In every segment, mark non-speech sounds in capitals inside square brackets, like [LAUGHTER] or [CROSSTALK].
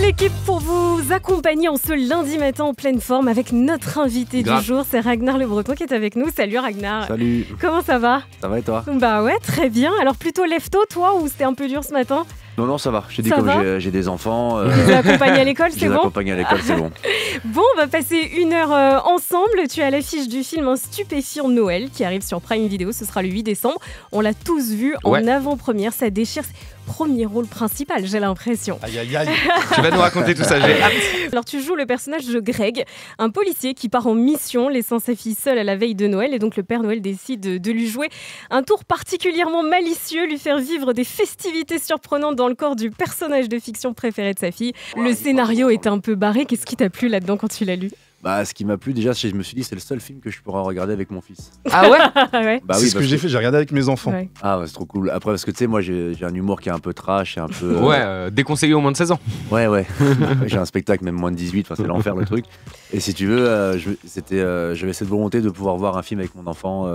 l'équipe pour vous accompagner en ce lundi matin en pleine forme avec notre invité du jour, c'est Ragnar Le Breton qui est avec nous. Salut Ragnar. Salut. Comment ça va Ça va et toi Bah ouais, très bien. Alors plutôt lève-tôt toi ou c'était un peu dur ce matin non, non, ça va. J'ai dit comme euh, j'ai des enfants. Euh, les à l'école, [LAUGHS] c'est bon. accompagne à l'école, c'est bon. [LAUGHS] bon, on va passer une heure euh, ensemble. Tu as l'affiche du film Un stupéfiant Noël qui arrive sur Prime Video. Ce sera le 8 décembre. On l'a tous vu en avant-première. Ça déchire premier rôle principal, j'ai l'impression. Aïe, aïe, aïe. [LAUGHS] tu vas nous raconter tout ça, j'ai Alors, tu joues le personnage de Greg, un policier qui part en mission, laissant sa fille seule à la veille de Noël. Et donc, le Père Noël décide de lui jouer un tour particulièrement malicieux, lui faire vivre des festivités surprenantes dans le corps du personnage de fiction préféré de sa fille. Le scénario est hein. un peu barré. Qu'est-ce qui t'a plu là-dedans quand tu l'as lu bah, ce qui m'a plu déjà, c'est je me suis dit, c'est le seul film que je pourrais regarder avec mon fils. Ah ouais, [LAUGHS] Bah, oui, ce que, j'ai fait, j'ai regardé avec mes enfants. Ah, ouais, c'est trop cool. Après, parce que tu sais, moi, j'ai un humour qui est un peu trash et un peu. Ouais, euh, déconseillé au moins de 16 ans. Ouais, [LAUGHS] ouais. j'ai un spectacle, même moins de 18, c'est l'enfer le truc. Et si tu veux, euh, c'était euh, j'avais cette volonté de pouvoir voir un film avec mon enfant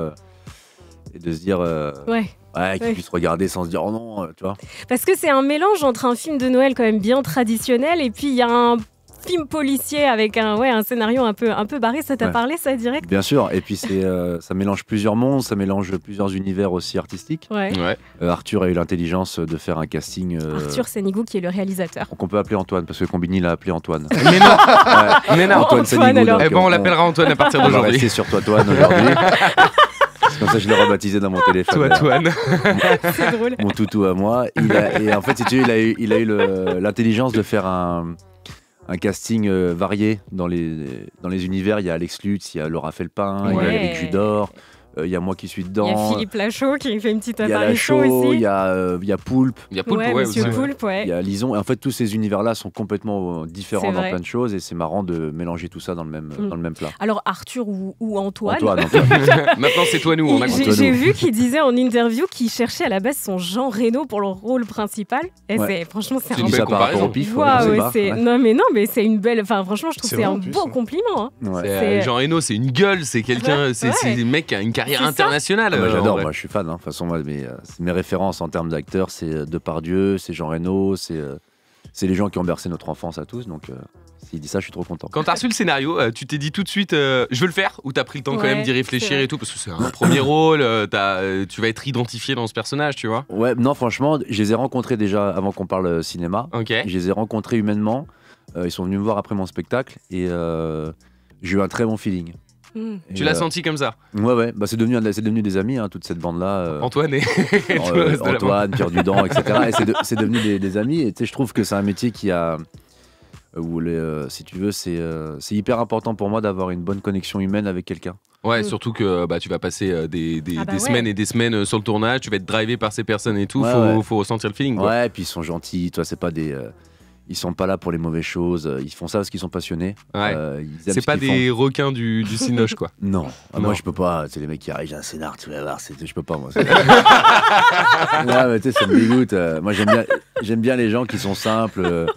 et de se dire. ouais. Ouais, qu'il puisse regarder sans se dire oh non, tu vois. Parce que c'est un mélange entre un film de Noël quand même bien traditionnel et puis il y a un film policier avec un, ouais, un scénario un peu, un peu barré. Ça t'a parlé, ça, direct Bien sûr. Et puis, euh, ça mélange plusieurs mondes, ça mélange plusieurs univers aussi artistiques. Euh, Arthur a eu l'intelligence de faire un casting. Euh, Arthur Sénigou, qui est le réalisateur. Qu'on peut appeler Antoine, parce que Combini l'a appelé Antoine. [LAUGHS] Mais non, Mais Antoine, Antoine Sénigou, alors. Eh on, l'appellera Antoine à partir d'aujourd'hui. [LAUGHS] On va sur toi, Antoine, aujourd'hui. C'est comme ça je l'ai rebaptisé dans mon téléphone. Toi, [LAUGHS] C'est drôle. Mon toutou à moi. et en fait, si tu veux, il a eu l'intelligence de faire un un casting euh, varié dans les, dans les univers. Il y a Alex Lutz, il y a Laura Felpin, il y a Eric Judor, euh, il y a moi qui suis dedans. Il y a euh, Philippe Lachaud qui fait une petite apparition aussi. Il y a, euh, il y a Poulpe. Il y a Poulpe, ouais, Il y a Lison. Et en fait, tous ces univers-là sont complètement différents dans plein de choses et c'est marrant de mélanger tout ça dans le même, mm. dans le même plat. Alors, Arthur ou, ou Antoine. [LAUGHS] [LAUGHS] Maintenant, c'est toi, nous. J'ai vu qu'il disait en interview qu'il cherchait à la base son Jean Reno pour le rôle principal. Et franchement, c'est un belle comparaison. Au pif, non, mais non, mais c'est une belle. Enfin, franchement, je trouve que c'est un beau hein. compliment. Hein. Jean Reno, c'est une gueule. C'est quelqu'un, c'est mec qui a une carrière International. Ah, euh, j'adore, moi je suis fan. Hein. De toute façon, moi, euh, mes, références en termes d'acteurs, c'est euh, Depardieu, c'est Jean Reno, c'est c'est les gens qui ont bercé notre enfance à tous. Donc, s'il dit ça, je suis trop content. Quand as reçu le scénario, tu t'es dit tout de suite, je veux le faire Ou t'as pris le temps quand même d'y réfléchir et tout Parce que c'est un premier rôle, tu vas être identifié dans ce personnage, tu vois Ouais, non, franchement, je les ai rencontrés déjà avant qu'on parle cinéma. Je les ai rencontrés humainement. ils sont venus me voir après mon spectacle et j'ai eu un très bon feeling. Mm. Tu l'as euh, senti comme ça Ouais, ouais. Bah, c'est devenu, devenu des amis, toute cette bande-là. Antoine et euh, Antoine, Pierre Dudan, etc. Et c'est, devenu des, amis. Hein, euh. Et [LAUGHS] euh, je trouve que c'est un métier qui a. si tu veux, c'est, c'est hyper important pour moi d'avoir une bonne connexion humaine avec quelqu'un. Ouais, mm. surtout que bah, tu vas passer des, des, ah bah semaines et des semaines sur le tournage, tu vas être drivé par ces personnes et tout, il faut, faut, ressentir le feeling. Ouais, et puis ils sont gentils, toi, c'est pas des ils sont pas là pour les mauvaises choses. Euh, ils font ça parce qu'ils sont passionnés. Euh, c'est pas des requins du, du Cinoche, quoi. [LAUGHS] non. Ah, moi, je peux pas. C'est les mecs qui arrivent, j'ai un scénar, tu vas voir. Je peux pas, moi. [LAUGHS] ouais, mais tu sais, ça me dégoûte. moi, j'aime bien, bien les gens qui sont simples. Euh,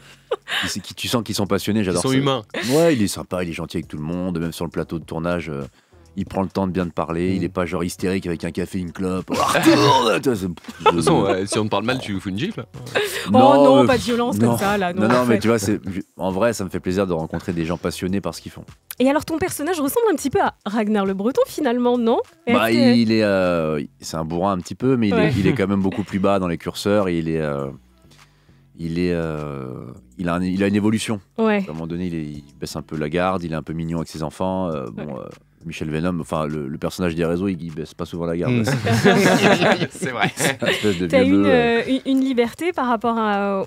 qui, tu sens qu'ils sont passionnés, j'adore. Ils sont humains. Ouais, il est sympa, il est gentil avec tout le monde, même sur le plateau de tournage il prend le temps de bien te parler, il mm. est pas genre hystérique avec un café, une clope. [LAUGHS] [LAUGHS] de toute façon, si on te parle mal, tu fous une gifle. Oh non, non, euh, pas de violence comme ça Non, non, non mais tu vois, en vrai, ça me fait plaisir de rencontrer des gens passionnés par ce qu'ils font. Et alors, ton personnage ressemble un petit peu à Ragnar le Breton finalement, non bah, Il, est, euh, c'est un bourrin un petit peu, mais il, est, il, est, quand même [LAUGHS] beaucoup plus bas dans les curseurs il est. Euh, il, est, il, a il a une évolution. À un moment donné, il, baisse un peu la garde, il est un peu mignon avec ses enfants. bon, Michel Venom, enfin le, personnage des réseaux, il, baisse pas souvent la garde. Mm. [LAUGHS] c'est vrai. T'as euh, une, une, liberté par rapport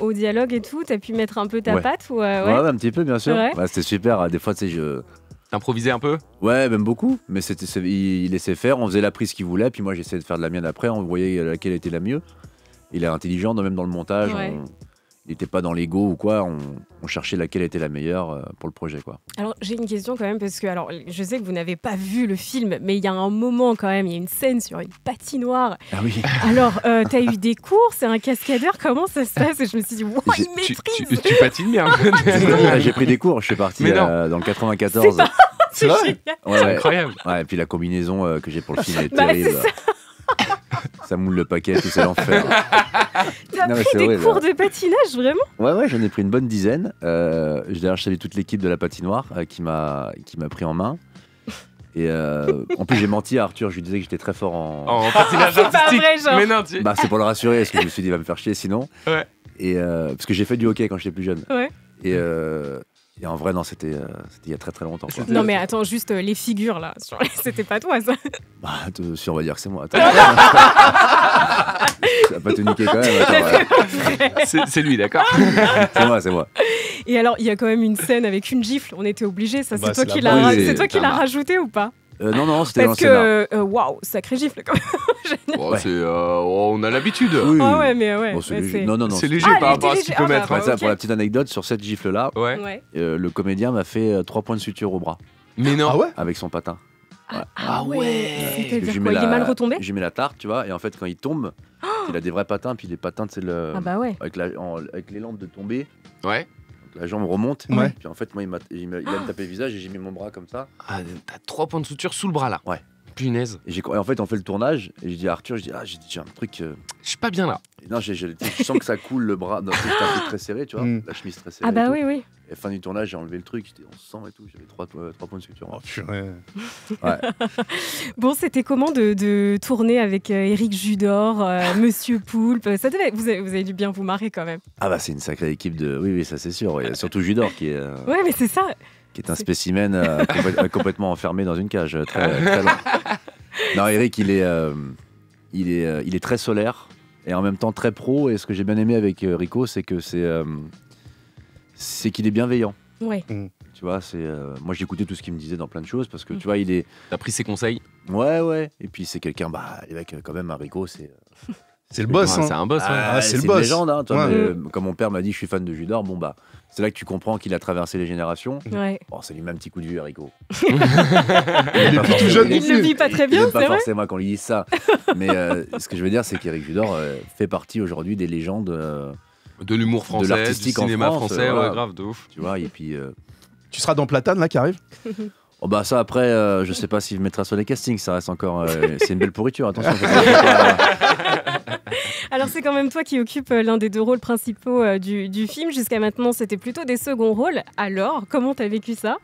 au dialogue et tout. T'as pu mettre un peu ta patte ou euh, ouais. un petit peu, bien sûr. c'était super. Hein, des fois, tu sais, je T'improvisais un peu Ouais, même beaucoup. Mais c'était, il, laissait faire. On faisait la prise qu'il voulait. Puis moi, j'essayais de faire de la mienne après. On voyait laquelle était la mieux. Il est intelligent, même dans le montage n'était pas dans l'ego ou quoi. On, cherchait laquelle était la meilleure euh, pour le projet, quoi. Alors j'ai une question quand même parce que alors je sais que vous n'avez pas vu le film, mais il y a un moment quand même, il y a une scène sur une patinoire. Ah [LAUGHS] alors tu euh, t'as eu des cours, c'est un cascadeur, comment ça se passe je me suis dit, wow, il maîtrise. Tu, patines bien. [LAUGHS] Ah, j'ai pris des cours, je suis parti euh, dans le 94. C'est [LAUGHS] incroyable. et puis la combinaison que j'ai pour le film est bah, terrible. [LAUGHS] ça moule le paquet, c'est l'enfer. [LAUGHS] T'as pris des cours hein. de patinage, vraiment Ouais, ouais, j'en ai pris une bonne dizaine. Euh, D'ailleurs, je salue toute l'équipe de la patinoire euh, qui m'a pris en main. Et euh, en plus, j'ai menti à Arthur, je lui disais que j'étais très fort en, en patinage [LAUGHS] artistique. Mais non, bah, c'est pour le rassurer, parce que je me suis dit, il va me faire chier sinon. Et euh, parce que j'ai fait du hockey quand j'étais plus jeune. Ouais. Et euh, et en vrai, non, euh, c'était il y a très très longtemps. Non, mais attends, juste euh, les figures là, c'était pas toi ça Bah, sur si on va dire que c'est moi. Attends, [LAUGHS] ça va pas te niquer quand même. [LAUGHS] C'est lui, d'accord [LAUGHS] C'est moi, c'est moi. Et alors, il y a quand même une scène avec une gifle, on était obligés, ça, c'est toi qui l'as rajouté ou pas euh, non, non, c'était Parce que, euh, waouh, sacré gifle quand même. ouais. [LAUGHS] Euh, on a l'habitude. Oui. Ah mais ouais. c'est léger. Non, non, non, ah, par rapport à ce qu'il peut ah, bah, mettre. Pour la petite anecdote, sur cette gifle-là, le comédien m'a fait 3 points de suture au bras. Mais non. Avec son patin. Ah, ouais, Il est mal retombé J'ai mets la tarte, tu vois, et en fait, quand il tombe, [GASPS] il a des vrais patins, puis les patins, c'est le. Bah avec, la, les lampes de tomber Ouais la jambe remonte. Puis en fait, moi, il m'a a tapé le visage et j'ai mis mon bras comme ça. Ah, t'as trois points de suture sous le bras là. Ouais. Punaise. Et, j'ai- en fait, on fait le tournage et je dis à Arthur, j'ai dis ah, j'ai un truc. Euh, je suis pas bien là. non, je sens que ça coule le bras. Non, c'est très serré, tu vois, mm. la chemise très serrée. Ah bah oui, oui. Et fin du tournage, j'ai enlevé le truc, j'étais en sang et tout, j'avais trois, euh, trois points de suture. Oh purée [LAUGHS] Bon, c'était comment de, tourner avec Eric euh, Judor, euh, [LAUGHS] Monsieur Poulpe ça devait, vous, avez, vous dû bien vous marrer quand même. Ah bah c'est une sacrée équipe de... Oui, oui, ça c'est sûr. surtout Judor qui est... Ouais, mais c'est ça Qui est un spécimen [LAUGHS] complètement enfermé dans une cage. Très, non, Eric, il est, il, est, il est très solaire et en même temps très pro. Et ce que j'ai bien aimé avec Rico, c'est que c'est c'est qu'il est bienveillant. Ouais. Mmh. Tu vois, c'est euh, moi j'écoutais tout ce qu'il me disait dans plein de choses parce que mmh. tu vois, il est. T'as pris ses conseils. Ouais, ouais. Et puis c'est quelqu'un, bah les mecs, euh, quand même, Arico c'est. Euh, [LAUGHS] c'est le boss. Hein. C'est un boss. Ouais. Ah, c'est le boss. Une légende, hein, mmh. Comme mon père m'a dit, je suis fan de Judor. Bon bah, c'est là que tu comprends qu'il a traversé les générations. Ouais. Bon, c'est lui même petit coup de vue, Haricot. il, [LAUGHS] il, est tout jeune. Il le vit pas très bien. Il, pas forcément qu'on lui dise ça. [LAUGHS] mais ce que je veux dire, c'est qu'Eric Judor fait partie aujourd'hui des légendes de l'humour français, de l'artistique cinéma français, euh, ouais, grave, de ouf. Tu vois, et puis. Euh, tu seras dans Platane là qui arrive [LAUGHS] oh, bah ça après, euh, je sais pas s'il mettra sur les castings, ça reste encore. [LAUGHS] c'est une belle pourriture, attention. [LAUGHS] Alors c'est quand même toi qui occupe l'un des deux rôles principaux du, film. Jusqu'à maintenant, c'était plutôt des seconds rôles. Alors, comment t'as vécu ça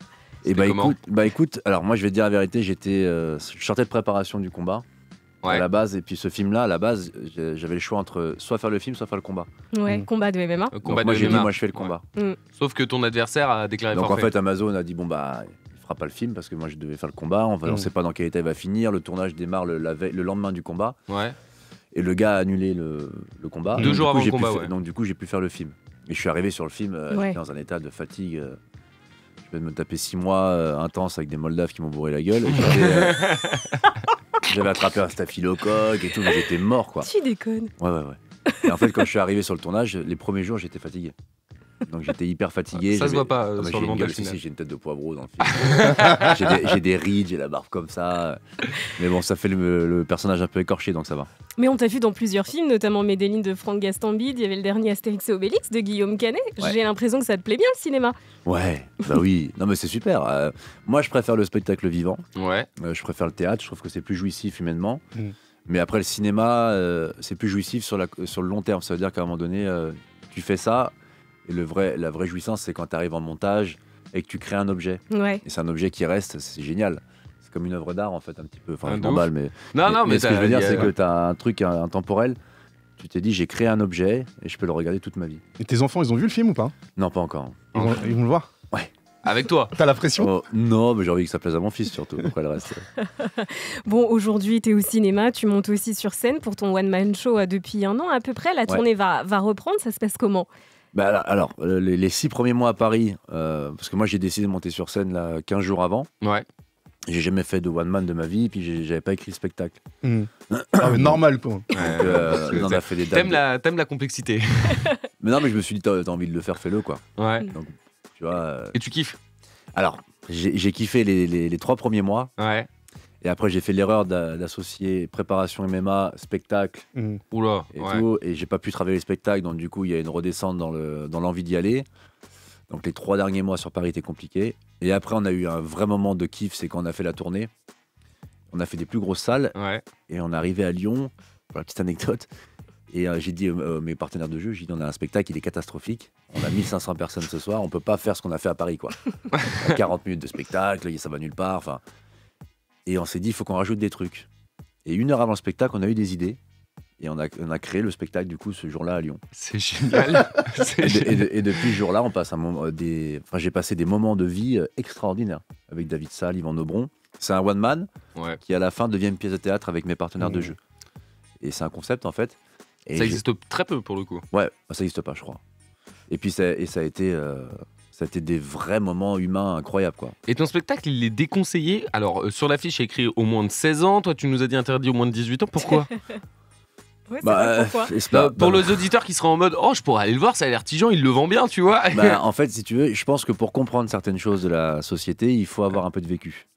Et eh bah écoute, bah écoute, alors moi je vais dire la vérité, j'étais, je sortais de préparation du combat à la base. Et puis ce film-là, à la base, j'avais le choix entre soit faire le film, soit faire le combat. Ouais, mm. combat de MMA. Euh, combat de moi, j'ai dit, moi, je fais le combat. Mm. Sauf que ton adversaire a déclaré Donc en fait, Amazon a dit, bon, bah, il fera pas le film parce que moi, je devais faire le combat. On ne mm. sait pas dans quel état il va finir. Le tournage démarre le, lendemain du combat. Ouais. Et le gars a annulé le, combat. Deux jours avant le combat, Donc du coup, j'ai pu faire le film. Et je suis arrivé sur le film euh, dans un état de fatigue. Euh, je me taper six mois intense euh, intenses avec des Moldaves qui m'ont bourré la gueule. [LAUGHS] Euh, j'avais attrapé un staphylocoque et tout, mais j'étais mort quoi. Tu déconnes. Ouais, ouais, ouais. Et en fait, quand je suis arrivé sur le tournage, les premiers jours, j'étais fatigué. Donc j'étais hyper fatigué. Ça se voit pas ah, euh, sur le montage. j'ai une tête de poivreau dans le film. [LAUGHS] j'ai des, rides, j'ai la barbe comme ça. Mais bon, ça fait le, personnage un peu écorché, donc ça va. Mais on t'a vu dans plusieurs films, notamment Medellin de Franck Gastambide. Il y avait le dernier Astérix et Obélix de Guillaume Canet. J'ai l'impression que ça te plaît bien le cinéma. Ouais, bah oui. Non mais c'est super. Euh. moi, je préfère le spectacle vivant. Ouais. Euh, je préfère le théâtre. Je trouve que c'est plus jouissif humainement. Mm. Mais après, le cinéma, c'est plus jouissif sur, la, sur le long terme. Ça veut dire qu'à un moment donné, tu fais ça et le vrai, la vraie jouissance, c'est quand tu arrives en montage et que tu crées un objet. Ouais. Et c'est un objet qui reste, c'est génial. C'est comme une œuvre d'art, en fait, un petit peu. Enfin, un mais. Non, non, mais, ce que je veux dire, c'est que tu as un truc intemporel. Tu t'es dit, j'ai créé un objet et je peux le regarder toute ma vie. Et tes enfants, ils ont vu le film ou pas Non, pas encore. Ils vont, le voir Ouais. Avec toi. T'as la pression oh, Non, mais j'ai envie que ça plaise à mon fils surtout. Après le reste. [LAUGHS] bon, aujourd'hui, tu es au cinéma, tu montes aussi sur scène pour ton one-man show euh, depuis un an à peu près. La tournée va, va reprendre. Ça se passe comment bah, alors, euh, les, six premiers mois à Paris, euh, parce que moi j'ai décidé de monter sur scène là 15 jours avant. Ouais. J'ai jamais fait de one man de ma vie, puis j'avais pas écrit le spectacle. Hmm. Ah, normal quoi. Donc, euh, T'aimes la, complexité. [LAUGHS] mais non, mais je me suis dit, t'as envie de le faire, fais-le quoi. Ouais. Donc, tu vois. Et tu kiffes Alors, j'ai kiffé les, les, les, trois premiers mois. Ouais. Et après, j'ai fait l'erreur d'associer préparation MMA, spectacle mmh. et tout. Et j'ai pas pu travailler les spectacles. Donc, du coup, il y a une redescente dans l'envie d'y aller. Donc, les trois derniers mois sur Paris étaient compliqués. Et après, on a eu un vrai moment de kiff. C'est quand on a fait la tournée. On a fait des plus grosses salles. Et on est arrivé à Lyon. Pour petite anecdote. Et euh, j'ai dit à euh, euh, mes partenaires de jeu, j'ai dit on a un spectacle, il est catastrophique. On a 1500 personnes ce soir, on peut pas faire ce qu'on a fait à Paris quoi. 40 [LAUGHS] minutes de spectacle, ça va nulle part. Enfin, et on s'est dit, il faut qu'on rajoute des trucs. Et une heure avant le spectacle, on a eu des idées. Et on a, a créé le spectacle, du coup, ce jour-là à Lyon. C'est génial. [LAUGHS] et, depuis ce jour-là, on passe euh, des... enfin, j'ai passé des moments de vie euh, extraordinaires avec David Salle, Yvan Nobron. C'est un one-man qui, à la fin, devient une pièce de théâtre avec mes partenaires de mmh. jeu. Et c'est un concept, en fait. Et ça existe très peu, pour le coup. Ouais, bah, ça n'existe pas, je crois. Et puis, ça, et ça a été... Euh, ça a été des vrais moments humains incroyables. Quoi. Et ton spectacle, il est déconseillé. Alors, euh, sur l'affiche, il écrit au moins de 16 ans. Toi, tu nous as dit interdit au moins de 18 ans. Pourquoi pour les auditeurs qui seront en mode oh je pourrais aller le voir ça a l'air tigeant il le vend bien tu vois bah, [LAUGHS] en fait si tu veux je pense que pour comprendre certaines choses de la société il faut avoir un peu de vécu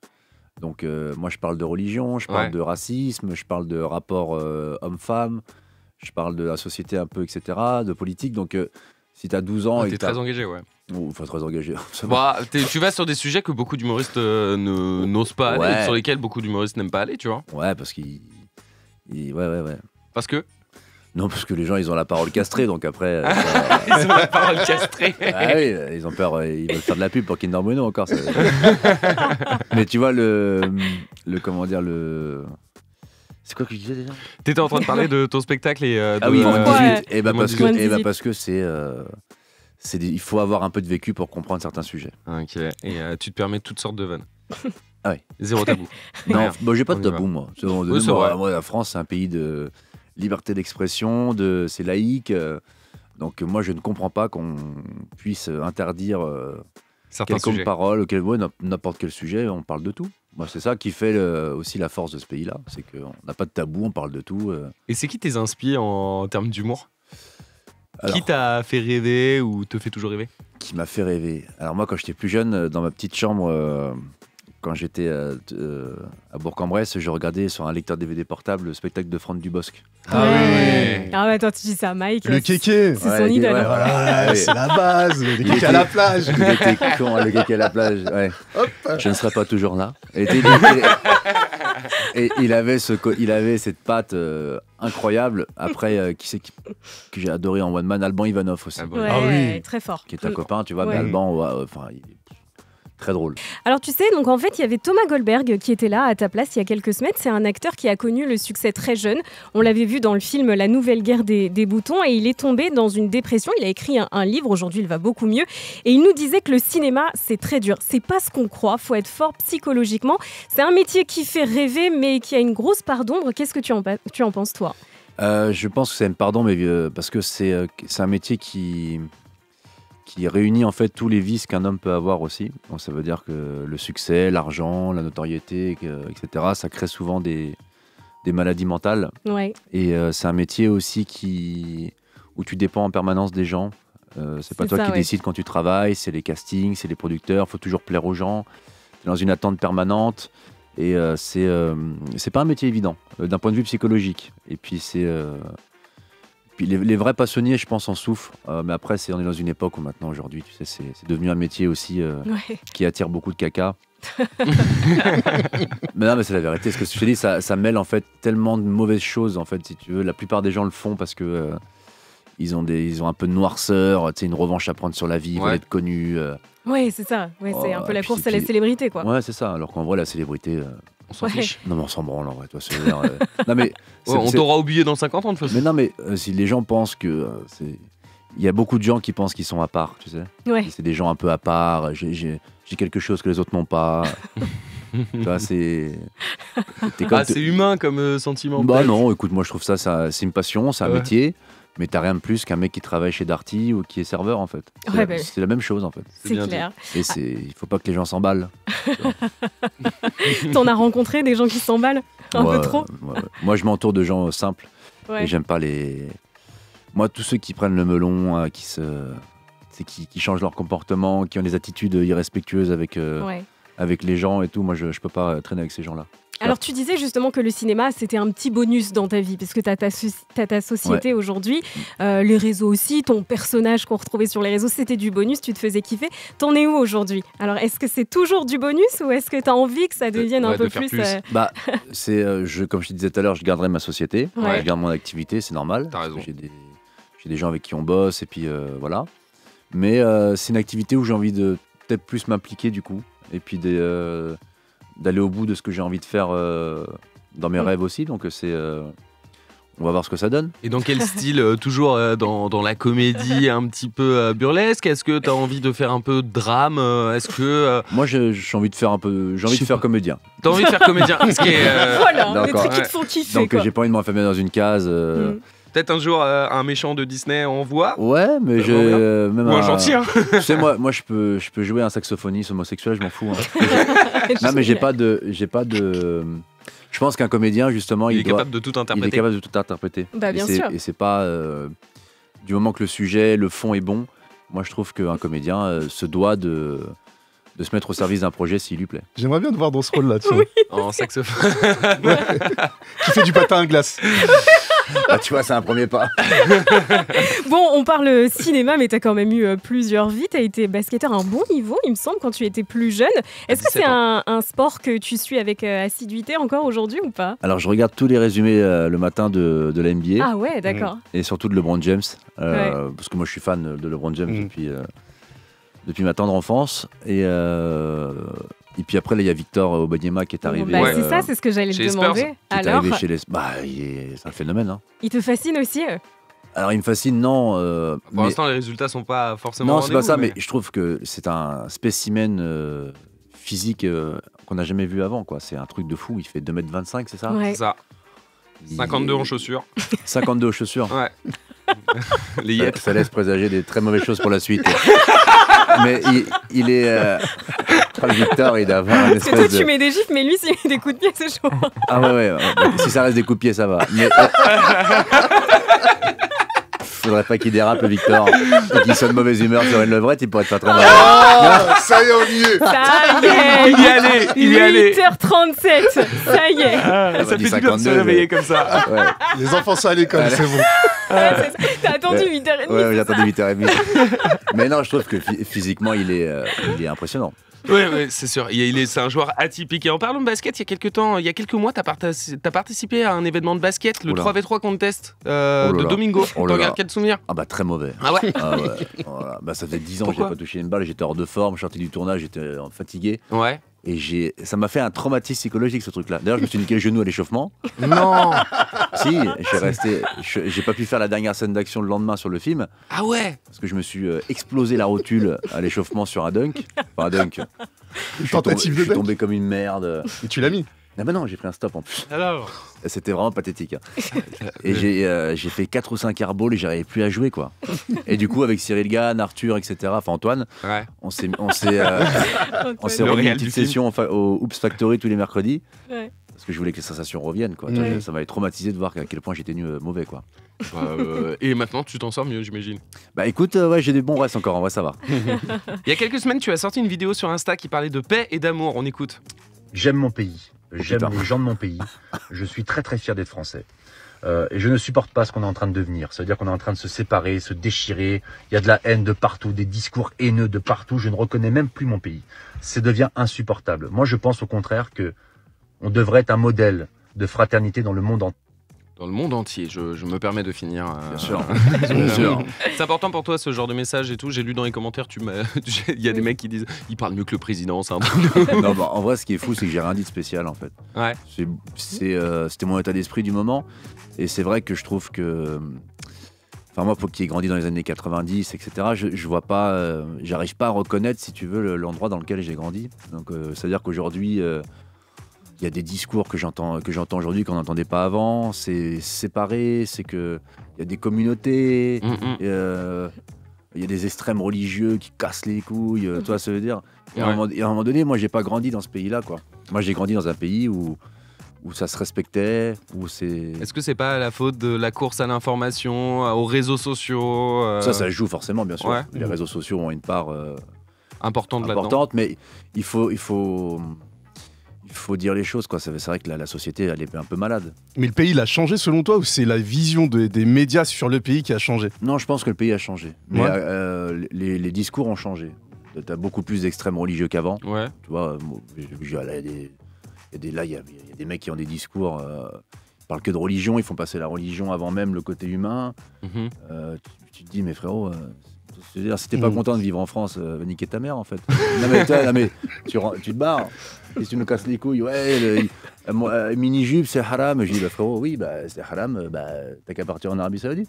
donc euh, moi je parle de religion je parle de racisme je parle de rapport hommes euh, homme-femme je parle de la société un peu etc de politique donc si tu as 12 ans ah, très engagé ouais enfin, très engagé. Hein, bah, tu vas sur des sujets que beaucoup d'humoristes euh, n'osent pas aller, sur lesquels beaucoup d'humoristes n'aiment pas aller, tu vois. Ouais, parce qu'ils. Ouais, ouais, ouais. Parce que Non, parce que les gens, ils ont la parole castrée, donc après. Euh, [LAUGHS] ils ont la parole castrée [LAUGHS] Ah oui, ils ont peur, euh, ils veulent faire de la pub pour Kinder Bueno encore. [LAUGHS] Mais tu vois, le. le comment dire, le. C'est quoi que je disais déjà T'étais en train de parler de ton spectacle et. ah oui, Et bah, eh ben, parce que, et bah eh ben, parce que c'est il faut avoir un peu de vécu pour comprendre certains sujets. Ah, ok. Et euh, tu te permets toutes sortes de vannes. ah Zéro tabou. [LAUGHS] non, j'ai pas de tabou, euh, moi. La France, c'est un pays de liberté d'expression, de c'est laïque. Euh. donc moi, je ne comprends pas qu'on puisse interdire euh, Quelques parole, quel, n'importe quel sujet, on parle de tout. Moi, c'est ça qui fait aussi la force de ce pays-là, c'est qu'on n'a pas de tabou, on parle de tout. Et c'est qui t'es inspiré en termes d'humour qui t'a fait rêver ou te fait toujours rêver Qui m'a fait rêver Alors moi, quand j'étais plus jeune, euh, dans ma petite chambre euh, quand j'étais euh, euh, à, Bourg-en-Bresse, je regardais sur un lecteur DVD portable le spectacle de Franck Dubosc. Ah oui Ah mais toi tu dis ça, Mike. Le kéké C'est son idole. Ouais, ah [LAUGHS] c'est la base, le kéké à la plage. con, le kéké à la plage, Je ne serais pas toujours là. Et, il, avait cette patte euh, incroyable. Après, qui c'est que, j'ai adoré en one man Alban Ivanov aussi. Ah oui, très fort. Qui est un copain, tu vois, mais Alban, très drôle. Alors tu sais, donc en fait, il y avait Thomas Goldberg qui était là à ta place il y a quelques semaines. C'est un acteur qui a connu le succès très jeune. On l'avait vu dans le film La Nouvelle Guerre des, boutons et il est tombé dans une dépression. Il a écrit un, livre, aujourd'hui il va beaucoup mieux. Et il nous disait que le cinéma, c'est très dur. C'est pas ce qu'on croit, faut être fort psychologiquement. C'est un métier qui fait rêver mais qui a une grosse part d'ombre. Qu'est-ce que tu en, penses toi euh, je pense que c'est, pardon, part d'ombre. Euh, parce que euh, c'est un métier qui, qui réunit en fait tous les vices qu'un homme peut avoir aussi. Donc ça veut dire que le succès, l'argent, la notoriété, etc., ça crée souvent des, des maladies mentales. Et euh, c'est un métier aussi qui, où tu dépends en permanence des gens. Euh, c'est pas toi qui décides quand tu travailles, c'est les castings, c'est les producteurs, Il faut toujours plaire aux gens. es dans une attente permanente. Et euh, c'est euh, pas un métier évident euh, d'un point de vue psychologique. Et puis c'est puis les, vrais passionnés, je pense, en souffrent. Euh, mais après, c'est on est dans une époque où maintenant, aujourd'hui, tu sais, c'est devenu un métier aussi euh, qui attire beaucoup de caca. [LAUGHS] mais non, mais c'est la vérité. Ce que tu te dis, ça, mêle en fait tellement de mauvaises choses, en fait, si tu veux. La plupart des gens le font parce que euh, ils ont des, ils ont un peu de noirceur, tu une revanche à prendre sur la vie, ils être connus. Oui, c'est ça. c'est oh, un peu la course à la célébrité, quoi. Ouais, c'est ça. Alors qu'en vrai, la célébrité, on s'en fiche. Non, mais on s'en branle en vrai. Toi, euh. mais [LAUGHS] on t'aura oublié dans 50 ans de toute façon. Mais non, mais euh, si les gens pensent que euh, Il y a beaucoup de gens qui pensent qu'ils sont à part, tu sais. C'est des gens un peu à part. J'ai quelque chose que les autres n'ont pas. [LAUGHS] c'est. Ah, c'est humain comme sentiment. Bah non, écoute, moi je trouve ça, ça c'est une passion, c'est un métier mais t'as rien de plus qu'un mec qui travaille chez Darty ou qui est serveur en fait. C'est, bah la, même chose en fait. C'est clair. Et c'est, ah. il faut pas que les gens s'emballent. [LAUGHS] T'en as rencontré des gens qui s'emballent un peu trop moi, je m'entoure de gens simples et j'aime pas les. Moi, tous ceux qui prennent le melon, hein, qui se, c'est qui, qui, changent leur comportement, qui ont des attitudes irrespectueuses avec euh, avec les gens et tout. Moi, je, je peux pas traîner avec ces gens-là. Alors tu disais justement que le cinéma, c'était un petit bonus dans ta vie, parce que tu as, ta société aujourd'hui, euh, les réseaux aussi, ton personnage qu'on retrouvait sur les réseaux, c'était du bonus, tu te faisais kiffer. T'en es où aujourd'hui Alors est-ce que c'est toujours du bonus ou est-ce que tu as envie que ça devienne un peu plus, euh, Bah, [LAUGHS] c'est, euh, je, comme je disais tout à l'heure, je garderai ma société, je garde mon activité, c'est normal. T'as raison. J'ai des, des, gens avec qui on bosse, et puis voilà. Mais c'est une activité où j'ai envie de peut-être plus m'impliquer du coup, et puis des d'aller au bout de ce que j'ai envie de faire euh, dans mes mm. rêves aussi. Donc euh, c'est euh, on va voir ce que ça donne. Et dans quel style Toujours dans, la comédie [LAUGHS] un petit peu burlesque Est-ce que tu as envie de faire un peu drame Est-ce que. Moi, j'ai envie de faire un peu. J'ai envie de faire comédien. T'as envie de faire comédien [LAUGHS] Voilà, des trucs qui te font Donc, j'ai pas envie de m'enfermer dans une case. Mm. Peut-être un jour euh, un méchant de Disney en voit Ouais, mais je. gentil. tu sais, moi, moi je, peux, je peux jouer un saxophoniste homosexuel, je m'en fous. Hein. [LAUGHS] non, mais j'ai pas de. J'ai pas de... Je pense qu'un comédien, justement, il, il est capable de tout interpréter. Il est capable de tout interpréter. et c'est pas. Euh, du moment que le sujet, le fond est bon, moi, je trouve qu'un comédien euh, se doit de de se mettre au service d'un projet s'il lui plaît. J'aimerais bien te voir dans ce rôle-là, tu [LAUGHS] oui. En saxophone. Qui [LAUGHS] du patin à glace. [LAUGHS] Ah, tu vois, c'est un premier pas. [LAUGHS] bon, on parle euh, cinéma, mais tu as quand même eu euh, plusieurs vies. Tu as été basketteur à un bon niveau, il me semble, quand tu étais plus jeune. Est-ce que c'est un, sport que tu suis avec euh, assiduité encore aujourd'hui ou pas Alors, je regarde tous les résumés le matin de, de la Ah ouais, d'accord. Et surtout de LeBron James, parce que moi, je suis fan de LeBron James mhm. depuis, depuis ma tendre enfance. Et et puis après, il y a Victor Obadiema qui est arrivé. Bah, euh, c'est ça, c'est ce que j'allais te demander. est chez les. c'est un phénomène. Hein. Il te fascine aussi Alors, il me fascine, non. Euh, pour l'instant, les résultats sont pas forcément. Non, c'est pas ça, mais... je trouve que c'est un spécimen euh, physique qu'on n'a jamais vu avant. quoi. C'est un truc de fou. Il fait 2m25, c'est ça C'est ça. 52 en chaussures. 52 en chaussures Ouais. [LAUGHS] les ça, ça laisse présager des très mauvaises choses pour la suite. [LAUGHS] mais il, est. Euh... Victor, il a avoir Parce que toi, de... tu mets des gifs, mais lui, s'il met des coups de pied, c'est chaud. Ah ouais, ouais, Si ça reste des coups de pied, ça va. Euh, faudrait pas qu'il dérape, Victor. Et qu'il soit de mauvaise humeur sur une levrette, il pourrait être pas très mal. Ah, ça y est, on y est. Ça y est. Il y allait, 8h37, ça y est. Ah, ah, ça, bah, fait du se réveiller comme ça. Les enfants sont à l'école, c'est bon. T'as attendu 8h30. Ouais, j'ai attendu 8h30. Mais non, je trouve que physiquement, il est, euh, il est impressionnant. Oui, c'est sûr. Il est, c'est un joueur atypique. Et en parlant de basket, il y a quelques temps, il y a quelques mois, tu as, participé à un événement de basket, le 3v3 contest euh, oh de Domingo. On oh regarde quel souvenir Ah bah très mauvais. Ah ouais, ah oh bah, Ça fait 10 ans que j'ai pas touché une balle, j'étais hors de forme, je sortais du tournage, j'étais euh, fatigué. Ouais. Et ça m'a fait un traumatisme psychologique ce truc-là. D'ailleurs, je me suis niqué le genou à l'échauffement. Non [LAUGHS] Si, j'ai resté. J'ai pas pu faire la dernière scène d'action le lendemain sur le film. Ah ouais Parce que je me suis euh, explosé la rotule à l'échauffement sur un dunk. Enfin, un dunk. Une [LAUGHS] tentative Je suis tombé comme une merde. Et tu l'as mis non, ah mais bah non, j'ai pris un stop en plus. Alors ah bah C'était vraiment pathétique. Hein. [LAUGHS] Et j'ai euh, fait 4 ou 5 airballs et j'arrivais plus à jouer, quoi. [LAUGHS] Et du coup, avec Cyril Gann, Arthur, etc., enfin Antoine, on s'est euh, [LAUGHS] remis une petite session au, au Oops Factory tous les mercredis. parce que je voulais que les sensations reviennent. Quoi. Ça m'avait traumatisé de voir à quel point j'étais euh, mauvais. Quoi. Bah, euh, et maintenant, tu t'en sors mieux, j'imagine. Bah écoute, ouais, j'ai des bons restes encore, hein, on va savoir. Il y a quelques semaines, tu as sorti une vidéo sur Insta qui parlait de paix et d'amour. On écoute. J'aime mon pays j'aime les gens de mon pays, [LAUGHS] je suis très très fier d'être français. Euh, et je ne supporte pas ce qu'on est en train de devenir. cest à dire qu'on est en train de se séparer, se déchirer. Il y a de la haine de partout, des discours haineux de partout. Je ne reconnais même plus mon pays. Ça devient insupportable. Moi, je pense au contraire que on devrait être un modèle de fraternité dans le monde entier. Dans le monde entier, je, me permets de finir. Euh, Bien [LAUGHS] sûr. C'est important pour toi ce genre de message et tout. J'ai lu dans les commentaires, tu [LAUGHS] il y a des mecs qui disent, il parle mieux que le président, c'est [LAUGHS] bah, en vrai, ce qui est fou, c'est que j'ai rien dit de spécial en fait. Ouais. Euh, c'était mon état d'esprit du moment et c'est vrai que je trouve que. Enfin, moi, pour qu'il ait grandi dans les années 90, etc., je, je vois pas, euh, j'arrive pas à reconnaître, si tu veux, l'endroit dans lequel j'ai grandi. Donc, c'est-à-dire qu'aujourd'hui, il y a des discours que j'entends que j'entends aujourd'hui qu'on n'entendait pas avant. C'est séparé, c'est que il y a des communautés, mm, mm. Euh, il y a des extrêmes religieux qui cassent les couilles. Toi, ça veut dire. Et, à un moment donné, moi, j'ai pas grandi dans ce pays-là, quoi. Moi, j'ai grandi dans un pays où où ça se respectait, où c'est. Est-ce que c'est pas la faute de la course à l'information, aux réseaux sociaux euh, Ça, ça joue forcément, bien sûr. Les réseaux sociaux ont une part. Euh, importante, importante mais il faut, il faut il faut dire les choses, quoi. C'est vrai que la, société, elle est un peu malade. Mais le pays, il a changé selon toi ou c'est la vision des médias sur le pays qui a changé Non, je pense que le pays a changé. Mais euh, les, discours ont changé. as beaucoup plus d'extrêmes religieux qu'avant. Ouais. Tu vois, il y, a des, là, il y, a des mecs qui ont des discours. Euh, parlent que de religion, ils font passer la religion avant même le côté humain. Mhm. Euh, tu, te dis, mais frérot, euh, c'est-à-dire, si pas mm. content de vivre en France, Va niquer ta mère en fait. non, mais, tu, tu, te barres si tu nous casses les couilles, ouais, euh, euh, mini-jupe, c'est haram. Je dis, bah, frérot, oui, bah, c'est haram, euh, bah, t'as qu'à partir en Arabie Saoudite.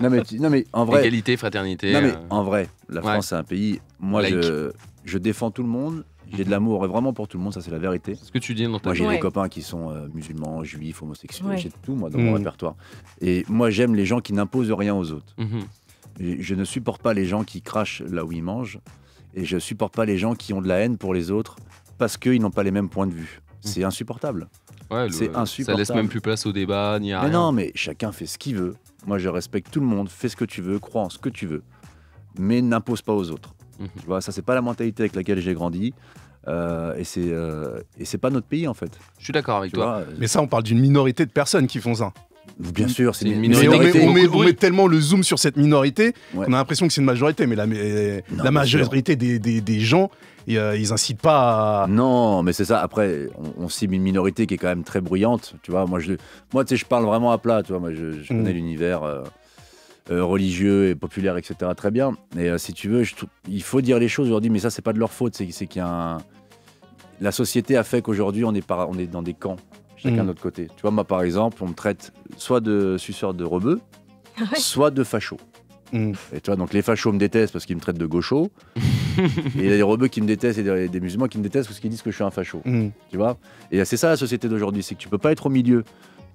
Non mais, non, mais en vrai. Égalité, fraternité. Non, mais en vrai, la France, est c'est un pays. Moi, je, défends tout le monde. J'ai de l'amour vraiment pour tout le monde, ça c'est la vérité. Ce que tu dis dans ta Moi j'ai des copains qui sont musulmans, juifs, homosexuels, j'ai tout moi dans mhm. mon répertoire. Et moi j'aime les gens qui n'imposent rien aux autres. Mhm. Je, ne supporte pas les gens qui crachent là où ils mangent et je supporte pas les gens qui ont de la haine pour les autres parce qu'ils n'ont pas les mêmes points de vue. Mmh. C'est insupportable. c'est Ça laisse même plus place au débat, ni à mais Non, mais chacun fait ce qu'il veut. Moi, je respecte tout le monde. Fais ce que tu veux, crois en ce que tu veux, mais n'impose pas aux autres. Mmh. Tu vois, ça, c'est pas la mentalité avec laquelle j'ai grandi. Euh, et c'est euh, et c'est pas notre pays en fait. Je suis d'accord avec toi. Euh, mais ça, on parle d'une minorité de personnes qui font ça. Bien sûr, c'est une minorité. on, met, tellement le zoom sur cette minorité, qu'on a l'impression que c'est une majorité, mais la, majorité des, gens euh, ils incitent pas à... Non, mais c'est ça. Après, on, cible une minorité qui est quand même très bruyante. Tu vois, moi, je, moi tu sais, je parle vraiment à plat. Tu vois, moi, je, mm. connais l'univers. Euh, euh, religieux et populaire, etc. Très bien. Mais si tu veux, il faut dire les choses aujourd'hui, mais ça, c'est pas de leur faute. C'est qu'il y a un... La société a fait qu'aujourd'hui, on, est on est dans des camps, chacun mm. de notre côté. Tu vois, moi, par exemple, on me traite soit de suceur de rebeu, [LAUGHS] soit de facho. Mm. Et toi, donc les fachos me détestent parce qu'ils me traitent de gaucho. [LAUGHS] [LAUGHS] il y a des rebeux qui me détestent et des, des musulmans qui me détestent parce qu'ils disent que je suis un facho. Mm. Tu vois Et c'est ça la société d'aujourd'hui, c'est que tu peux pas être au milieu.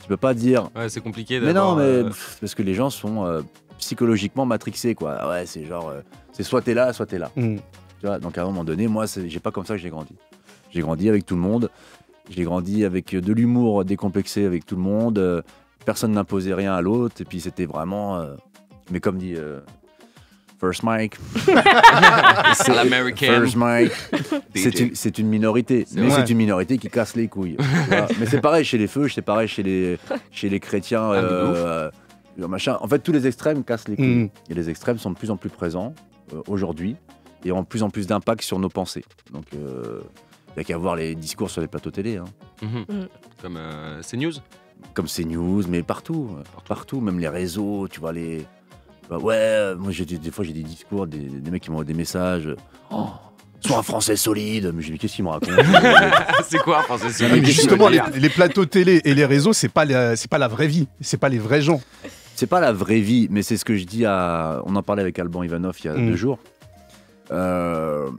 Tu peux pas dire. Ouais, c'est compliqué Mais non, mais. Euh, parce que les gens sont euh, psychologiquement matrixés, quoi. Ah ouais, c'est genre. Euh, c'est soit t'es là, soit t'es là. Mm. Tu vois Donc à un moment donné, moi, j'ai pas comme ça que j'ai grandi. J'ai grandi avec tout le monde. J'ai grandi avec de l'humour décomplexé avec tout le monde. Personne n'imposait rien à l'autre. Et puis c'était vraiment. mais comme dit First Mike. [LAUGHS] First Mike. [LAUGHS] C'est une, minorité, mais c'est une minorité qui casse les couilles. [LAUGHS] mais c'est pareil chez les feux, c'est pareil chez les, chez les chrétiens. Ah, euh, euh, machin. En fait, tous les extrêmes cassent les couilles. Mm. Et les extrêmes sont de plus en plus présents euh, aujourd'hui et ont de plus en plus d'impact sur nos pensées. Donc, il n'y a qu'à voir les discours sur les plateaux télé. Hein. Mm-hmm. Mm. Comme CNews Comme CNews, mais partout. Partout, même les réseaux, tu vois, les bah ouais, euh, moi j'ai des, fois j'ai des discours, des, mecs qui m'envoient des messages. Euh, oh, sois un français solide. Mais je dis qu'est-ce qu'ils me raconte [LAUGHS] C'est quoi un français solide mais Justement, les, plateaux télé et les réseaux, c'est pas c'est pas la vraie vie, c'est pas les vrais gens. C'est pas la vraie vie, mais c'est ce que je dis à. On en parlait avec Alban Ivanov il y a mm. deux jours. Euh,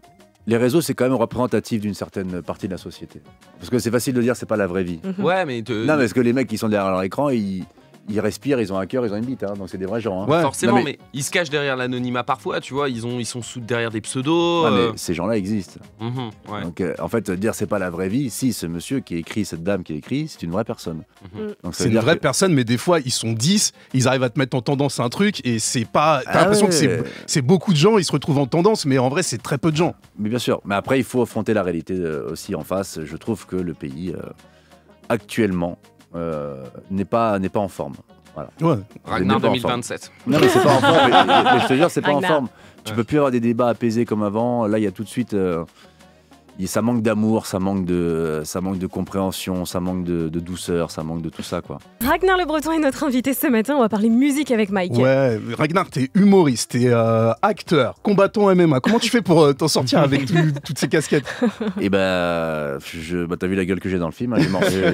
les réseaux, c'est quand même représentatif d'une certaine partie de la société. Parce que c'est facile de dire, c'est pas la vraie vie. Mhm. Ouais, mais. Te... Non, parce que les mecs qui sont derrière leur écran, ils ils respirent, ils ont un cœur, ils ont une bite, hein, donc c'est des vrais gens. Hein. Forcément, mais... ils se cachent derrière l'anonymat parfois, tu vois, ils, ont, ils sont sous derrière des pseudos. mais euh. ces gens-là existent. Mhm, donc euh, en fait, dire c'est pas la vraie vie, si ce monsieur qui écrit, cette dame qui écrit, c'est une vraie personne. Mhm. Mm. C'est une vraie personne, mais des fois ils sont 10, ils arrivent à te mettre en tendance un truc et c'est pas. T'as ah l'impression que c'est beaucoup de gens, ils se retrouvent en tendance, mais en vrai c'est très peu de gens. Mais bien sûr, mais après il faut affronter la réalité euh, aussi en face. Je trouve que le pays actuellement euh, n'est pas, pas en forme. Voilà. Ouais. Ragnar 2027. Non, mais c'est pas en forme. je te jure, c'est pas en forme. Tu peux plus avoir des débats apaisés comme avant. Là, il y a tout de suite. Euh, ça manque d'amour, ça manque de, ça manque de compréhension, ça manque de, douceur, ça manque de tout ça, quoi. Ragnar Le Breton est notre invité ce matin. On va parler musique avec Mike. Ouais, Ragnar, t'es humoriste, t'es euh, acteur, combattant MMA. Comment tu fais pour euh, t'en sortir avec [LAUGHS] toutes ces casquettes Eh ben, ben, t'as vu la gueule que j'ai dans le film. Hein,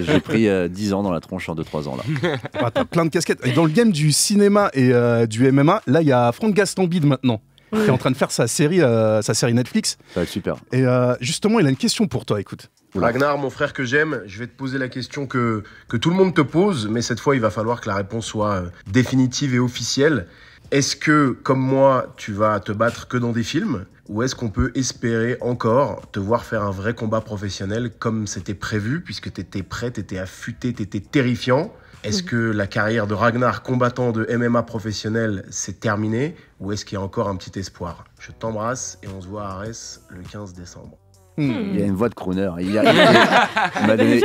j'ai pris 10 euh, ans dans la tronche en 2-3 ans là. Ah, t'as plein de casquettes. dans le game du cinéma et du MMA, là, il y a Franck Gastambide maintenant. Il est en train de faire sa série, euh, sa série Netflix. super. Et euh, justement, il a une question pour toi, écoute. Ragnar, mon frère que j'aime, je vais te poser la question que, que tout le monde te pose, mais cette fois, il va falloir que la réponse soit euh, définitive et officielle. Est-ce que, comme moi, tu vas te battre que dans des films Ou est-ce qu'on peut espérer encore te voir faire un vrai combat professionnel comme c'était prévu, puisque t'étais prêt, t'étais affûté, t'étais terrifiant est-ce que la carrière de Ragnar, combattant de MMA professionnel, s'est terminée ou est-ce qu'il y a encore un petit espoir Je t'embrasse et on se voit à Arès le 15 décembre. Hmm. Il y a une voix de crooner. Il, m'a donné,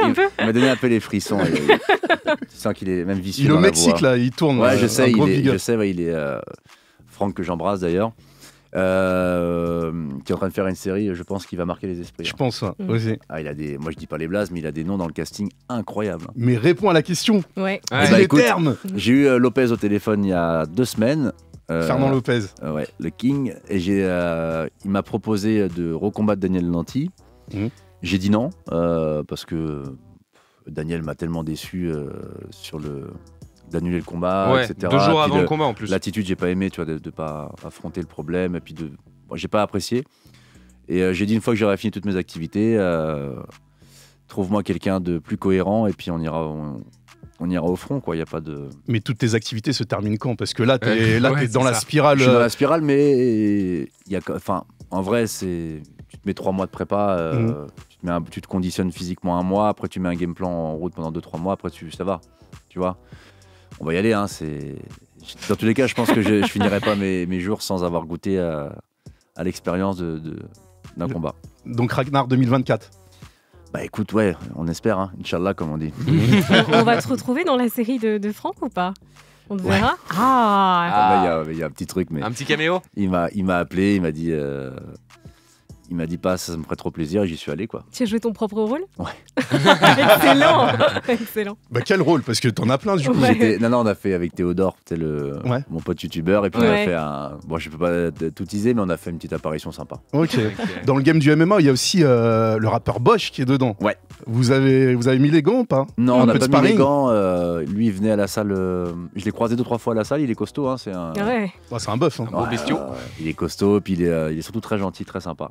un peu les frissons. tu sens qu'il est même vicieux. Il est au Mexique, là, il tourne. Ouais, je euh, sais, il, est, je sais il est. Franck, que j'embrasse d'ailleurs. Euh, qui est en train de faire une série, je pense, qu'il va marquer les esprits. Je hein. pense mm. ah, il a des, moi je dis pas les blases, mais il a des noms dans le casting incroyables. Mais réponds à la question. Eh ben, bah, termes. J'ai eu euh, Lopez au téléphone il y a deux semaines. Euh, Fernand Lopez. le King. Et j'ai, il m'a proposé de recombattre Daniel Nanti mm. J'ai dit non parce que Daniel m'a tellement déçu sur le d'annuler le combat, etc. Deux jours avant le, combat en plus. L'attitude, j'ai pas aimé, tu vois, de, pas affronter le problème, et puis de, j'ai pas apprécié. Et euh, j'ai dit une fois que j'aurais fini toutes mes activités, euh, trouve-moi quelqu'un de plus cohérent, et puis on ira, on, ira au front, quoi. Il y a pas de. Mais toutes tes activités se terminent quand Parce que là, t'es, euh, là, [LAUGHS] dans la spirale. Je suis dans la spirale, mais il y a, enfin, en vrai, c'est, tu te mets trois mois de prépa. Mhm. tu, te tu te conditionnes physiquement un mois, après tu mets un game plan en route pendant deux, trois mois, après tu, ça va, tu vois on va y aller. Hein, c'est... Dans tous les cas, je pense que je, finirai pas mes, jours sans avoir goûté à, l'expérience d'un combat. Donc Ragnar 2024 bah écoute, ouais, on espère, hein. Inch'Allah, comme on dit. [LAUGHS] on va te retrouver dans la série de, Franck ou pas on te verra Ah, ah. Bah, il, y a, un petit truc, mais. Un petit caméo Il m'a, il m'a appelé, il m'a dit euh, il m'a dit pas, ça me ferait trop plaisir, et j'y suis allé quoi. Tu as joué ton propre rôle Ouais. [LAUGHS] Excellent, Excellent. Bah quel rôle Parce que t'en as plein du coup. Non, non, on a fait avec Théodore, le, mon pote youtubeur, et puis on a fait un. Bon, je peux pas tout teaser, mais on a fait une petite apparition sympa. Ok. Dans le game du MMA, il y a aussi euh, le rappeur Bosch qui est dedans. Ouais. Vous avez, vous avez mis les gants pas Non, on n'a pas mis les gants. Euh, lui, il venait à la salle. Euh, je l'ai croisé deux, trois fois à la salle, il est costaud, hein, c'est un. Ah ouais. c'est un bœuf. Hein. il est costaud, puis il est, il est surtout très gentil, très sympa.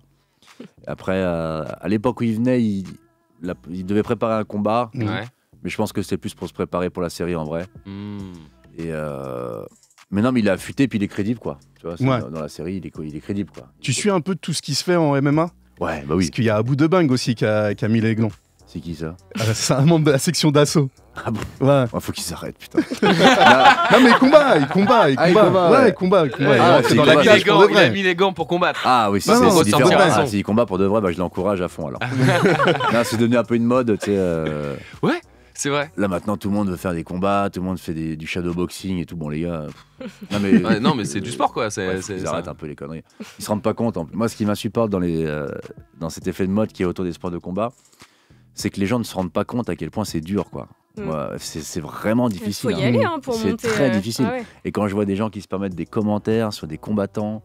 Après, euh, à l'époque où il venait, il, devait préparer un combat. Mais je pense que c'est plus pour se préparer pour la série en vrai. Hmm. Euh, mais non, mais il a affûté, puis il est crédible, quoi. dans, la série, il est, crédible, quoi. Tu suis un peu tout ce qui se fait en MMA Ouais, bah oui. Parce qu'il y a Abou de bing aussi qui a, mis les glands. C'est qui ça ah, C'est un membre de la section d'assaut. Ah bon Ouais. Oh, faut qu'ils s'arrête, putain. [LAUGHS] non, mais il combat, il combat, il ah, combat. ouais, il combat, il combat. Ah, il, a mis les gants pour combattre. Ah oui, si c'est différent. S'il combat pour de vrai, bah, je l'encourage à fond alors. [LAUGHS] c'est devenu un peu une mode, tu sais. Euh. Ouais. C'est vrai. Là maintenant, tout le monde veut faire des combats, tout le monde fait des, du shadowboxing et tout. Bon, les gars. Non, mais, non, mais c'est du sport quoi. ils arrêtent un peu les conneries. Ils se rendent pas compte. Moi, ce qui m'insupporte dans, euh, dans cet effet de mode qui est autour des sports de combat, c'est que les gens ne se rendent pas compte à quel point c'est dur, quoi. Mm. C'est vraiment difficile. Il faut y hein. aller hein, C'est très euh, difficile. Ah Et quand je vois des gens qui se permettent des commentaires sur des combattants,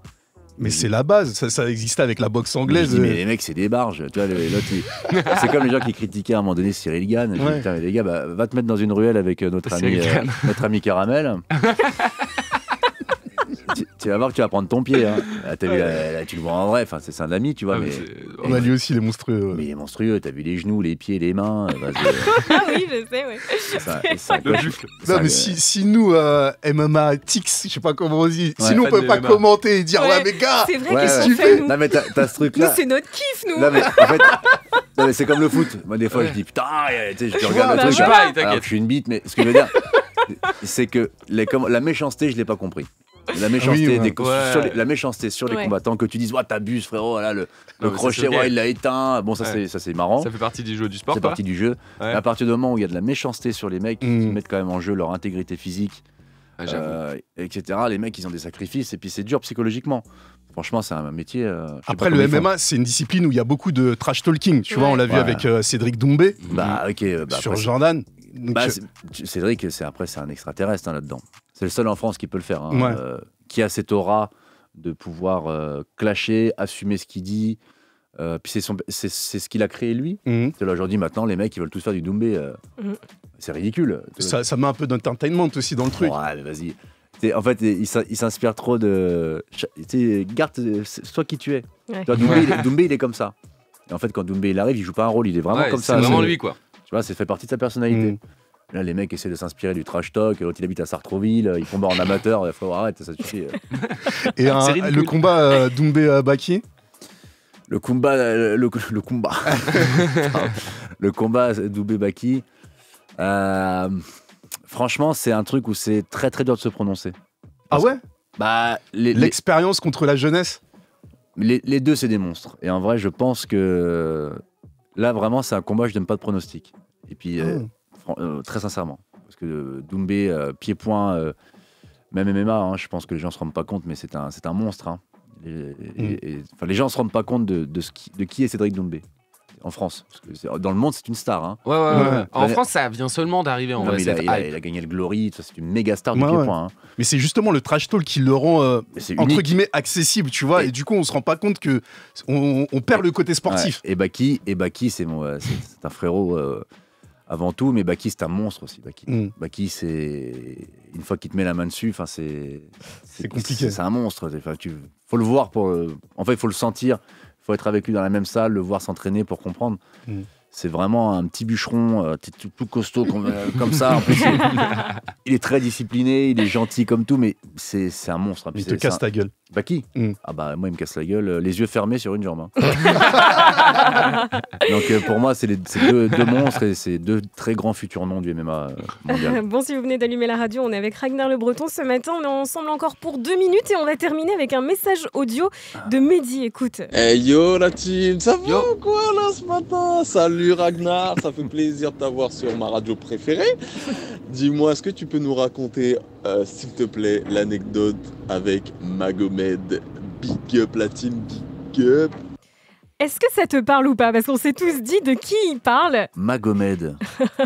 mais c'est la base, ça, existait avec la boxe anglaise. Mais, les mecs, c'est des barges. [LAUGHS] c'est comme les gens qui critiquaient à un moment donné Cyril Gann. les gars, bah, va te mettre dans une ruelle avec euh, notre ami, euh, notre ami Caramel. [LAUGHS] tu vas voir que tu vas prendre ton pied. Hein. [LAUGHS] Ah, ah, euh, tu le vois en vrai, enfin, c'est un ami, tu vois. Ah, on a lui aussi, les monstrueux. Mais il est monstrueux, t'as vu les genoux, les pieds, les mains. ah [LAUGHS] oui, je sais, ouais. Ça, ça, non, mais si, nous, MMA, Tix, je sais pas comment on dit, si nous, on peut pas commenter et dire, ouais, mais gars, c'est vrai, qu'est-ce que tu fais Non, mais t'as ce truc-là. c'est notre kiff, nous. Non, mais, en fait, [LAUGHS] c'est comme le foot. Moi, des fois, je dis, putain, je regarde le truc. Bah, je suis une bite, mais ce que je veux dire c'est que la méchanceté, je l'ai pas compris. La méchanceté, Sur les, combattants que tu dises, ouais, t'abuses frérot, là, le, crochet, ouais, il l'a éteint. Bon, ça c'est marrant. Ça fait partie du jeu du sport. C'est partie du jeu. À partir du moment où il y a de la méchanceté sur les mecs Ils qui mm. mettent quand même en jeu leur intégrité physique, ah, euh, etc., les mecs ils ont des sacrifices et puis c'est dur psychologiquement. Franchement, c'est un métier. Euh, après, le MMA, c'est une discipline où il y a beaucoup de trash talking. Tu vois, on l'a vu avec euh, Cédric Doumbé. Bah, ok. sur Jordan. Cédric, après, c'est un extraterrestre hein, là-dedans. C'est le seul en France qui peut le faire. Hein, euh, qui a cette aura de pouvoir euh, clasher, assumer ce qu'il dit. Euh, puis c'est ce qu'il a créé lui. Mhm. C'est là aujourd'hui, maintenant, les mecs, ils veulent tous faire du Doumbé. Mhm. C'est ridicule. Ça, ça, met un peu d'entertainment aussi dans le truc. Ouais, vas-y. En fait, il s'inspire trop de. Garde, sois qui tu es. [LAUGHS] Doumbé, il est, comme ça. Et en fait, quand Doumbé il arrive, il joue pas un rôle, il est vraiment comme ça. C'est vraiment lui, quoi. Tu vois, c'est fait partie de sa personnalité. Mhm. Là, les mecs essaient de s'inspirer du trash talk. L'autre, il habite à Sartreville, euh, ils combat en amateur. Il faut arrêter, ça suffit. Euh. [LAUGHS] Et euh, le combat Doumbé-Baki Le combat. [LAUGHS] Le, combat. le combat Doumbé-Baki. franchement, c'est un truc où c'est très très dur de se prononcer. ah ouais bah, L'expérience contre la jeunesse les, deux, c'est des monstres. Et en vrai, je pense que là, vraiment, c'est un combat, je donne pas de pronostic. Et puis, oh. Euh, très sincèrement. Parce que euh, Doumbé, euh, pied-point, même MMA, hein, je pense que les gens ne se rendent pas compte, mais c'est un, un monstre. Hein. Mm. les gens ne se rendent pas compte de, ce qui, de qui est Cédric Doumbé en France. Parce que dans le monde, c'est une star. Hein. En France, ça vient seulement d'arriver il, a, gagné le Glory, c'est une méga star du pied-point. Mais c'est justement le trash talk qui le rend entre guillemets accessible, tu vois. Et, du coup, on se rend pas compte que on, perd le côté sportif. Et Baki, c'est mon, c'est un frérot avant tout. Mais Baki, c'est un monstre aussi. Mm. Baki, c'est une fois qu'il te met la main dessus, enfin c'est c'est compliqué. C'est un monstre. il tu faut le voir pour. En fait, il faut le sentir. Il faut être avec lui dans la même salle, le voir s'entraîner pour comprendre. Mm. C'est vraiment un petit bûcheron, euh, tout, costaud comme, euh, ça. il est très discipliné, il est gentil comme tout, mais c'est un monstre. Il te casse ta gueule. Bah qui mm. Ah bah moi il me casse la gueule, euh, les yeux fermés sur une jambe. Hein. [LAUGHS] Donc euh, pour moi c'est les- deux, monstres et c'est deux très grands futurs noms du MMA euh, [LAUGHS] Bon, si vous venez d'allumer la radio, on est avec Ragnar Le Breton ce matin. On est ensemble encore pour deux minutes et on va terminer avec un message audio de Mehdi. Écoute. Hey yo la team, ça va ou quoi là ce matin Salut Ragnar, ça fait plaisir de t'avoir sur ma radio préférée. Dis-moi, est-ce que tu peux nous raconter, s'il te plaît, l'anecdote avec Magomed med Big up Latine, big up. Est-ce que ça te parle ou pas Parce qu'on s'est tous dit de qui il parle. Magomed.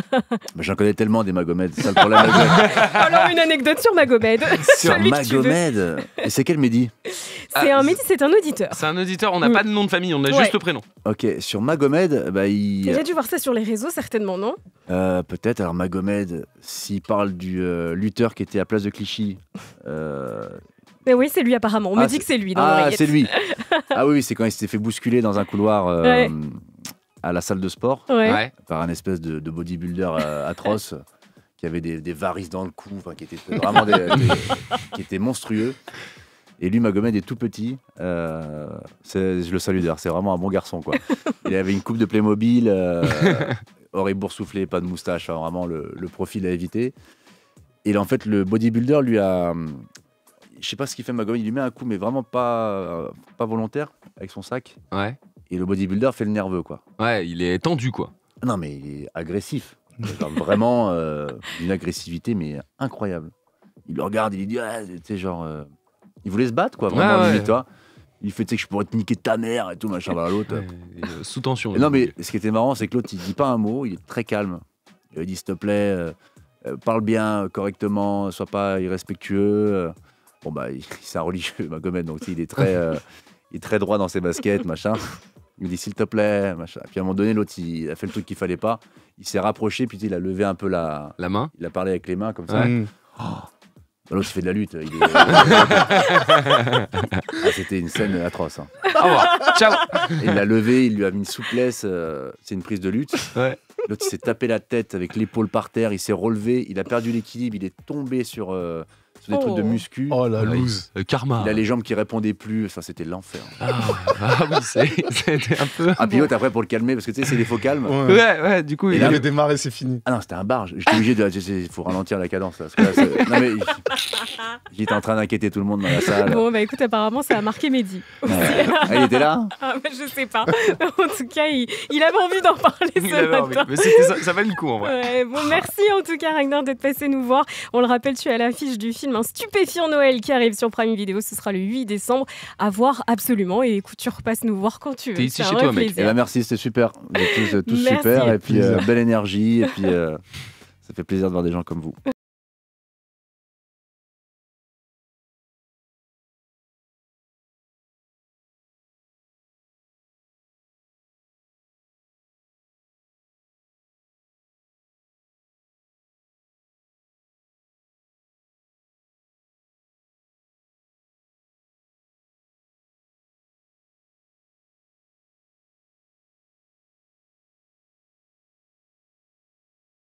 [LAUGHS] J'en connais tellement des Magomed, c'est ça le problème. [LAUGHS] Alors une anecdote sur Magomed. [LAUGHS] Sur Magomed Et c'est quel Mehdi C'est ah, un Mehdi, c'est un auditeur. C'est un auditeur, on n'a mm. pas de nom de famille, on a juste le prénom. Ok, sur Magomed, bah il... T'as dû voir ça sur les réseaux certainement, non euh, Peut-être, alors Magomed, s'il parle du euh, lutteur qui était à Place de Clichy... Euh, mais oui, c'est lui apparemment. On me ah, dit que c'est lui. ah, c'est lui. [LAUGHS] ah oui, c'est quand il s'était fait bousculer dans un couloir. Euh, à la salle de sport par un espèce de, bodybuilder euh, atroce [LAUGHS] qui avait des, varices dans le cou, qui était vraiment [LAUGHS] qui était monstrueux. Et lui, Magomed est tout petit. Euh, je le salue d'ailleurs, c'est vraiment un bon garçon. Quoi. Il avait une coupe de Playmobil, euh, oreille boursouflée, pas de moustache, hein, vraiment le, profil à éviter. Et en fait, le bodybuilder lui a, je sais pas ce qu'il fait Magomed, il lui met un coup mais vraiment pas euh, pas volontaire avec son sac. Ouais. Et le bodybuilder fait le nerveux quoi. Ouais, il est tendu quoi. Non mais il est agressif. vraiment euh, une agressivité mais incroyable. Il le regarde, il lui dit ah, tu sais genre euh, il voulait se battre quoi vraiment ah, ouais, toi. Il fait tu sais que je pourrais te niquer ta mère et tout machin là l'autre. sous tension. non mais ce qui était marrant c'est que l'autre il dit pas un mot, il est très calme. Il dit s'il te plaît parle bien correctement, sois pas irrespectueux. Bon, bah, c'est un religieux, [LAUGHS] Magomed, donc il est très, euh, il est très droit dans ses baskets, machin. Il me dit s'il te plaît, machin. Puis à un moment donné, l'autre, il a fait le truc qu'il fallait pas. Il s'est rapproché, puis il a levé un peu la, la main. Il a parlé avec les mains comme ça. Oh. Bah, l'autre, il fait de la lutte. est... [LAUGHS] Ah, c'était une scène atroce. Hein. Au revoir. Ciao. Il l'a levé, il lui a mis une souplesse. Euh, c'est une prise de lutte. Ouais. L'autre, il s'est tapé la tête avec l'épaule par terre. Il s'est relevé. Il a perdu l'équilibre. Il est tombé sur. Euh, des trucs de oh. muscu. Oh la loose, karma. Il a les jambes qui répondaient plus, ça c'était l'enfer. Ah, bah, ah, oui, [LAUGHS] c'était un peu. Un pilote après pour le calmer, parce que tu sais, c'est des faux calmes. Ouais, ouais, du coup. il avait démarré, c'est fini. Ah non, c'était un barge. J'étais obligé de. Il faut ralentir la cadence. non, mais. J'étais en train d'inquiéter tout le monde dans la salle. Bon, bah écoute, apparemment, ça a marqué Mehdi. Ah, il était là [LAUGHS] ah, Je sais pas. En tout cas, il, avait envie d'en parler ce matin. Mais ça, ça valait le coup en vrai. bon, merci en tout cas, Ragnar, d'être passé nous voir. On le rappelle, tu es à l'affiche du film un stupéfiant Noël qui arrive sur Prime Vidéo Ce sera le 8 décembre. À voir absolument. Et écoute, tu repasses nous voir quand tu veux. T'es ici chez toi, mec. Et eh ben, merci, c'était super. Vous tous, super. Et puis, euh, belle énergie. Et puis, euh, ça fait plaisir de voir des gens comme vous.